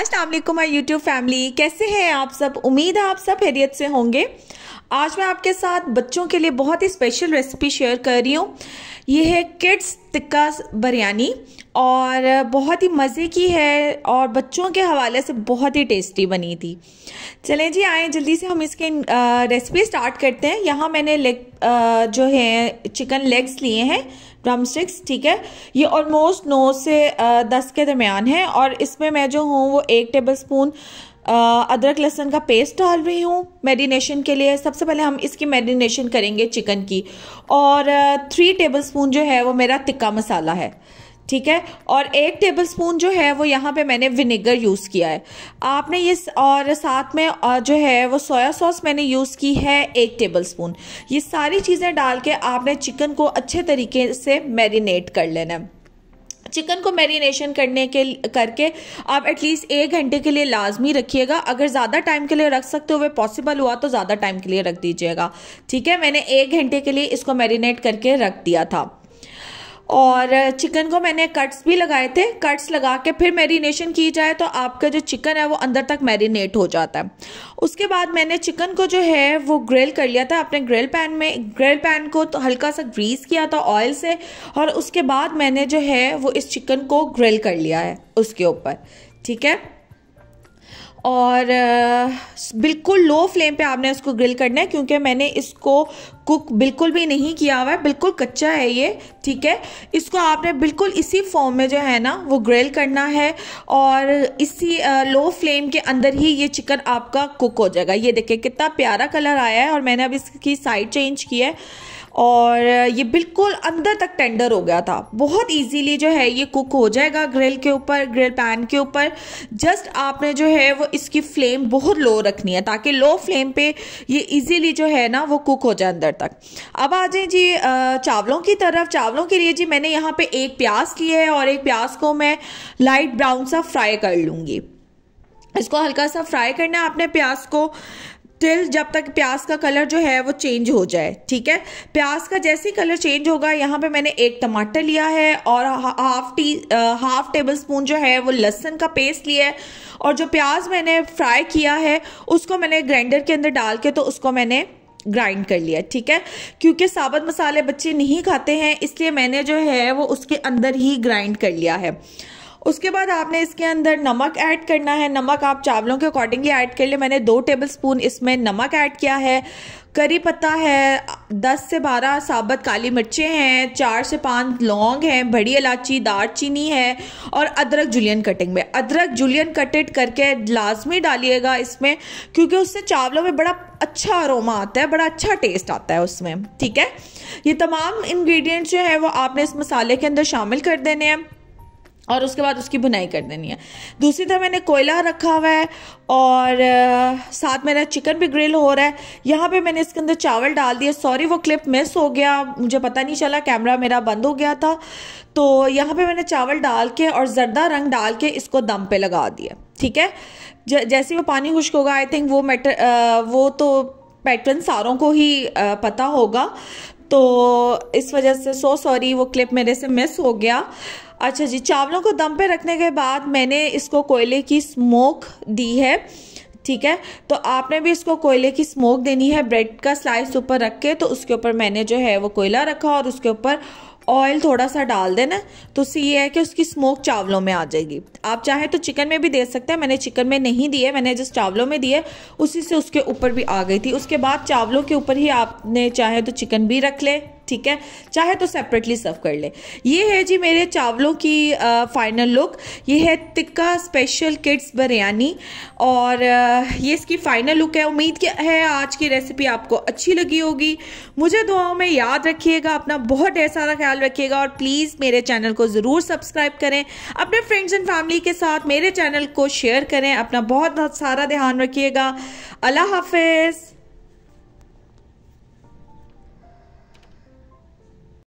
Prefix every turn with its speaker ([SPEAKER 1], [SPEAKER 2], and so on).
[SPEAKER 1] Aslam my YouTube family कैसे हैं आप सब उम्मीद है आप सब हैरियत से होंगे आज मैं आपके साथ बच्चों के लिए बहुत ही स्पेशल रेसिपी शेयर कर रही हूँ ये है किड्स टिक्का बिरयानी और बहुत ही मज़े की है और बच्चों के हवाले से बहुत ही टेस्टी बनी थी चलें जी आए जल्दी से हम इसके रेसिपी स्टार्ट करते हैं यहाँ मैंने लेग जो है चिकन लेग्स लिए हैं ड्रमस्टिक्स ठीक है ये ऑलमोस्ट नौ से दस के दरमियान है और इसमें मैं जो हूँ वो एक टेबल स्पून अदरक लहसन का पेस्ट डाल रही हूँ मैरिनेशन के लिए सबसे पहले हम इसकी मैरिनेशन करेंगे चिकन की और थ्री टेबल स्पून जो है वो मेरा तिक्का मसाला है ठीक है और एक टेबलस्पून जो है वो यहाँ पे मैंने विनेगर यूज़ किया है आपने ये और साथ में और जो है वो सोया सॉस मैंने यूज़ की है एक टेबलस्पून ये सारी चीज़ें डाल के आपने चिकन को अच्छे तरीके से मैरिनेट कर लेना है चिकन को मैरिनेशन करने के करके आप एटलीस्ट एक घंटे के लिए लाजमी रखिएगा अगर ज़्यादा टाइम के लिए रख सकते हो वे पॉसिबल हुआ तो ज़्यादा टाइम के लिए रख दीजिएगा ठीक है मैंने एक घंटे के लिए इसको मैरिनेट करके रख दिया था और चिकन को मैंने कट्स भी लगाए थे कट्स लगा के फिर मैरिनेशन की जाए तो आपका जो चिकन है वो अंदर तक मैरिनेट हो जाता है उसके बाद मैंने चिकन को जो है वो ग्रिल कर लिया था अपने ग्रिल पैन में ग्रिल पैन को तो हल्का सा ग्रीस किया था ऑयल से और उसके बाद मैंने जो है वो इस चिकन को ग्रिल कर लिया है उसके ऊपर ठीक है और बिल्कुल लो फ्लेम पे आपने इसको ग्रिल करना है क्योंकि मैंने इसको कुक बिल्कुल भी नहीं किया हुआ है बिल्कुल कच्चा है ये ठीक है इसको आपने बिल्कुल इसी फॉर्म में जो है ना वो ग्रिल करना है और इसी लो फ्लेम के अंदर ही ये चिकन आपका कुक हो जाएगा ये देखिए कितना प्यारा कलर आया है और मैंने अब इसकी साइड चेंज की है और ये बिल्कुल अंदर तक टेंडर हो गया था बहुत इजीली जो है ये कुक हो जाएगा ग्रिल के ऊपर ग्रिल पैन के ऊपर जस्ट आपने जो है वो इसकी फ्लेम बहुत लो रखनी है ताकि लो फ्लेम पे ये इजीली जो है ना वो कुक हो जाए अंदर तक अब आ जाए जी चावलों की तरफ चावलों के लिए जी मैंने यहाँ पे एक प्याज की है और एक प्याज को मैं लाइट ब्राउन सा फ्राई कर लूँगी इसको हल्का सा फ्राई करना है आपने प्याज को टिल जब तक प्याज का कलर जो है वो चेंज हो जाए ठीक है प्याज का जैसे ही कलर चेंज होगा यहाँ पे मैंने एक टमाटर लिया है और half tea half tablespoon जो है वो लहसन का पेस्ट लिया है और जो प्याज मैंने फ्राई किया है उसको मैंने ग्राइंडर के अंदर डाल के तो उसको मैंने ग्राइंड कर लिया ठीक है क्योंकि साबुत मसाले बच्चे नहीं खाते हैं इसलिए मैंने जो है वो उसके अंदर ही ग्राइंड कर लिया है उसके बाद आपने इसके अंदर नमक ऐड करना है नमक आप चावलों के अकॉर्डिंगली ऐड कर लिए मैंने दो टेबलस्पून इसमें नमक ऐड किया है करी पत्ता है दस से बारह साबत काली मिर्चें हैं चार से पाँच लौंग हैं बड़ी इलायची दारचीनी है और अदरक जुलियन कटिंग में अदरक जुलियन कटेड करके लाजमी डालिएगा इसमें क्योंकि उससे चावलों में बड़ा अच्छा अरोमा आता है बड़ा अच्छा टेस्ट आता है उसमें ठीक है ये तमाम इंग्रेडिएंट्स जो है वो आपने इस मसाले के अंदर शामिल कर देने हैं और उसके बाद उसकी बुनाई कर देनी है दूसरी तरफ मैंने कोयला रखा हुआ है और आ, साथ मेरा चिकन भी ग्रिल हो रहा है यहाँ पे मैंने इसके अंदर चावल डाल दिए सॉरी वो क्लिप मिस हो गया मुझे पता नहीं चला कैमरा मेरा बंद हो गया था तो यहाँ पे मैंने चावल डाल के और जर्दा रंग डाल के इसको दम पे लगा दिया ठीक है जैसे वो पानी खुश्क होगा आई थिंक वो मैटर वो तो पैटर्न सारों को ही पता होगा तो इस वजह से सो सॉरी वो क्लिप मेरे से मिस हो गया अच्छा जी चावलों को दम पे रखने के बाद मैंने इसको कोयले की स्मोक दी है ठीक है तो आपने भी इसको कोयले की स्मोक देनी है ब्रेड का स्लाइस ऊपर रख के तो उसके ऊपर मैंने जो है वो कोयला रखा और उसके ऊपर ऑयल थोड़ा सा डाल देना तो सी ये है कि उसकी स्मोक चावलों में आ जाएगी आप चाहें तो चिकन में भी दे सकते हैं मैंने चिकन में नहीं दिए मैंने जिस चावलों में दिए उसी से उसके ऊपर भी आ गई थी उसके बाद चावलों के ऊपर ही आपने चाहे तो चिकन भी रख लें ठीक है चाहे तो सेपरेटली सर्व कर ले ये है जी मेरे चावलों की आ, फाइनल लुक ये है तिक्का स्पेशल किड्स बिरयानी और आ, ये इसकी फाइनल लुक है उम्मीद क्या है आज की रेसिपी आपको अच्छी लगी होगी मुझे दुआओं में याद रखिएगा अपना बहुत ढेर सारा ख्याल रखिएगा और प्लीज़ मेरे चैनल को ज़रूर सब्सक्राइब करें अपने फ्रेंड्स एंड फैमिली के साथ मेरे चैनल को शेयर करें अपना बहुत बहुत सारा ध्यान रखिएगा अल्लाह हाफिज़